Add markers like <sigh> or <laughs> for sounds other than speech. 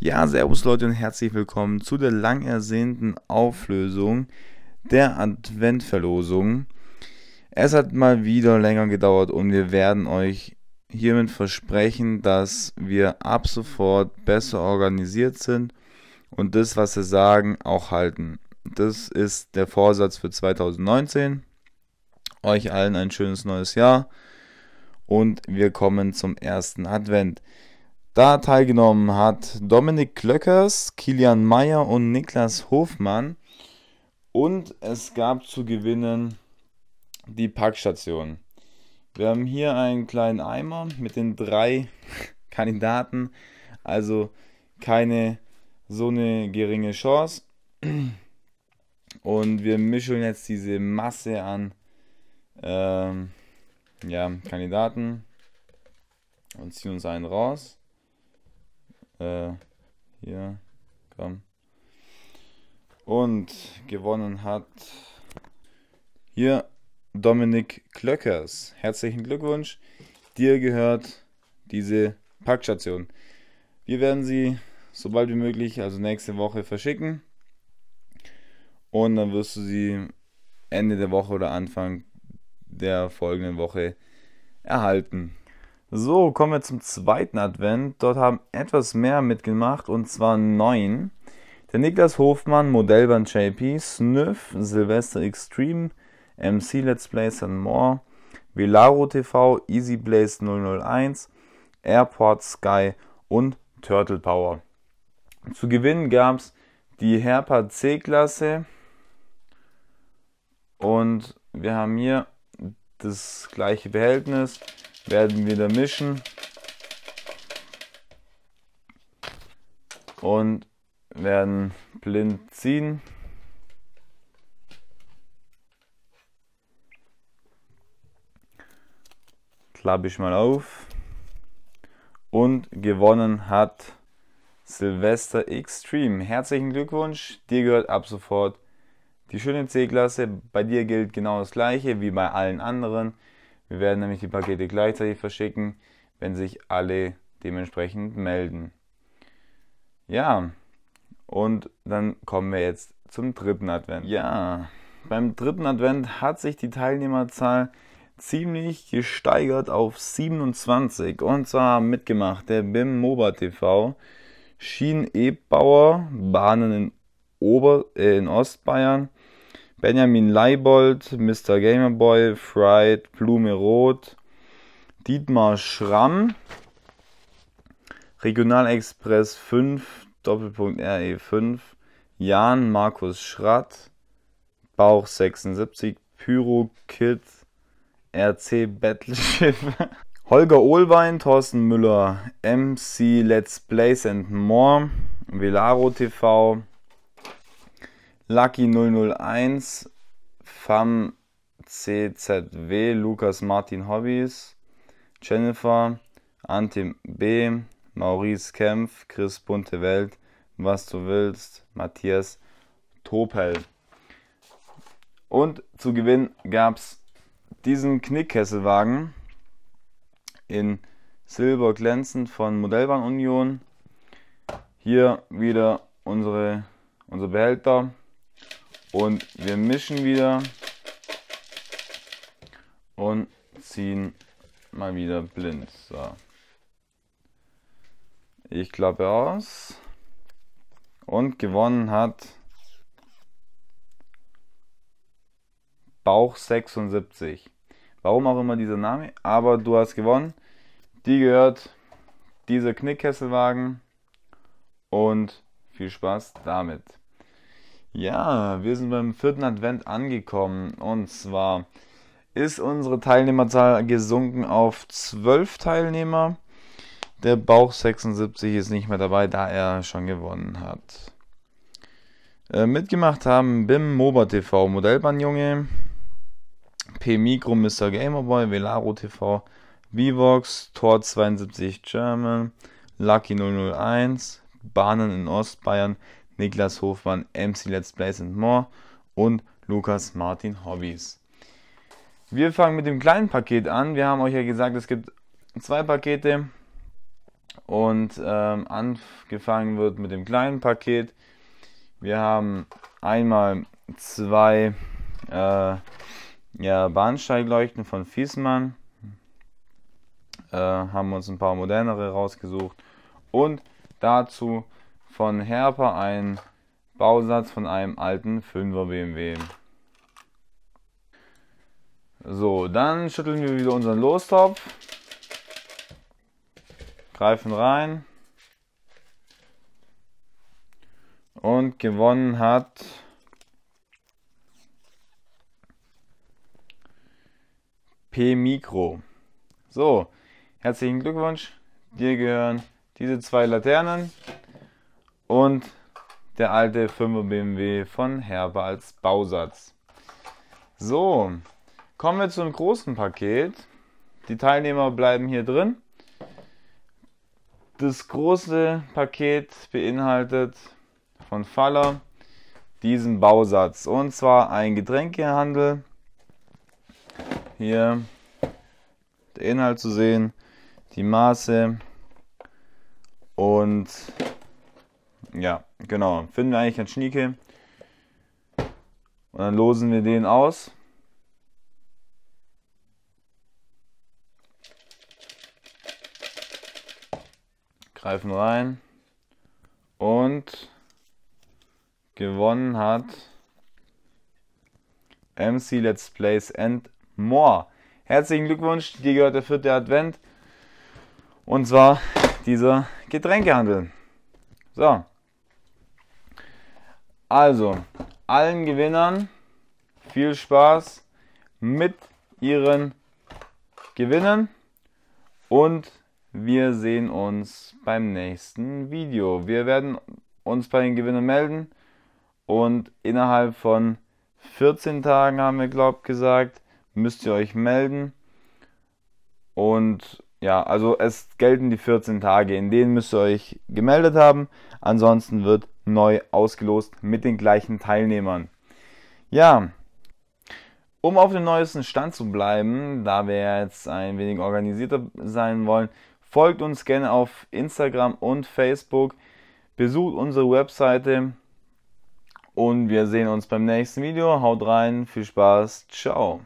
Ja, servus Leute und herzlich willkommen zu der lang ersehnten Auflösung der Adventverlosung. Es hat mal wieder länger gedauert und wir werden euch hiermit versprechen, dass wir ab sofort besser organisiert sind und das, was wir sagen, auch halten. Das ist der Vorsatz für 2019. Euch allen ein schönes neues Jahr und wir kommen zum ersten Advent. Da teilgenommen hat Dominik Klöckers, Kilian Mayer und Niklas Hofmann. Und es gab zu gewinnen die Packstation. Wir haben hier einen kleinen Eimer mit den drei <laughs> Kandidaten. Also keine so eine geringe Chance. Und wir mischen jetzt diese Masse an ähm, ja, Kandidaten. Und ziehen uns einen raus. Äh, hier, komm. Und gewonnen hat hier Dominik Klöckers. Herzlichen Glückwunsch. Dir gehört diese Packstation. Wir werden sie sobald wie möglich, also nächste Woche, verschicken. Und dann wirst du sie Ende der Woche oder Anfang der folgenden Woche erhalten. So, kommen wir zum zweiten Advent. Dort haben etwas mehr mitgemacht und zwar neun. Der Niklas Hofmann, Modellbahn JP, Snuff, Silvester Extreme, MC Let's Plays and More, Velaro TV, Easy Blaze 001, Airport Sky und Turtle Power. Zu gewinnen gab es die Herpa C-Klasse und wir haben hier das gleiche Behältnis werden wieder mischen und werden blind ziehen. Klappe ich mal auf. Und gewonnen hat Silvester Extreme. Herzlichen Glückwunsch, dir gehört ab sofort die schöne C-Klasse, bei dir gilt genau das gleiche wie bei allen anderen. Wir werden nämlich die Pakete gleichzeitig verschicken, wenn sich alle dementsprechend melden. Ja, und dann kommen wir jetzt zum dritten Advent. Ja, beim dritten Advent hat sich die Teilnehmerzahl ziemlich gesteigert auf 27. Und zwar mitgemacht der BIM MOBA TV, schienen e Bahnen in, Ober äh, in Ostbayern, Benjamin Leibold, Mr. Gamerboy, Fried, Blume Rot, Dietmar Schramm, Regionalexpress 5, Doppelpunkt RE5, Jan Markus Schratt, Bauch 76, Pyro Kid, RC Battleship, <laughs> Holger Ohlwein, Thorsten Müller, MC Let's Plays and More, Velaro TV, Lucky 001, Fam CZW, Lukas Martin Hobbys, Jennifer, Antim B, Maurice Kempf, Chris Bunte Welt, Was du willst, Matthias Topel. Und zu Gewinn gab es diesen Knickkesselwagen in Silber glänzend von Modellbahn Union. Hier wieder unsere, unsere Behälter und wir mischen wieder und ziehen mal wieder blind. So. Ich klappe aus. Und gewonnen hat Bauch 76. Warum auch immer dieser Name, aber du hast gewonnen. Die gehört dieser Knickkesselwagen und viel Spaß damit. Ja, wir sind beim vierten Advent angekommen und zwar ist unsere Teilnehmerzahl gesunken auf zwölf Teilnehmer. Der Bauch 76 ist nicht mehr dabei, da er schon gewonnen hat. Äh, mitgemacht haben BIM, MOBA TV, Modellbahnjunge, P-Micro, Mr. Gamerboy, Velaro TV, Vivox, Tor 72 German, Lucky 001, Bahnen in Ostbayern, Niklas Hofmann, MC Let's Plays and More und Lukas Martin Hobbies. Wir fangen mit dem kleinen Paket an. Wir haben euch ja gesagt, es gibt zwei Pakete und ähm, angefangen wird mit dem kleinen Paket. Wir haben einmal zwei äh, ja, Bahnsteigleuchten von Fiesmann. Äh, haben uns ein paar modernere rausgesucht. Und dazu von Herper ein Bausatz von einem alten 5er BMW. So, dann schütteln wir wieder unseren Lostopf, greifen rein und gewonnen hat P Micro. So, herzlichen Glückwunsch, dir gehören diese zwei Laternen und der alte 5er BMW von Herber als Bausatz. So, kommen wir zum großen Paket. Die Teilnehmer bleiben hier drin. Das große Paket beinhaltet von Faller diesen Bausatz und zwar ein Getränkehandel. Hier der Inhalt zu sehen, die Maße und ja, genau. Finden wir eigentlich einen Schnieke. Und dann losen wir den aus. Greifen rein. Und gewonnen hat MC Let's Plays and More. Herzlichen Glückwunsch, dir gehört der vierte Advent. Und zwar dieser Getränkehandel. So. Also, allen Gewinnern viel Spaß mit ihren Gewinnen und wir sehen uns beim nächsten Video. Wir werden uns bei den Gewinnern melden und innerhalb von 14 Tagen haben wir glaubt gesagt, müsst ihr euch melden und ja, also es gelten die 14 Tage, in denen müsst ihr euch gemeldet haben. Ansonsten wird neu ausgelost mit den gleichen Teilnehmern. Ja, um auf dem neuesten Stand zu bleiben, da wir jetzt ein wenig organisierter sein wollen, folgt uns gerne auf Instagram und Facebook, besucht unsere Webseite und wir sehen uns beim nächsten Video. Haut rein, viel Spaß, ciao.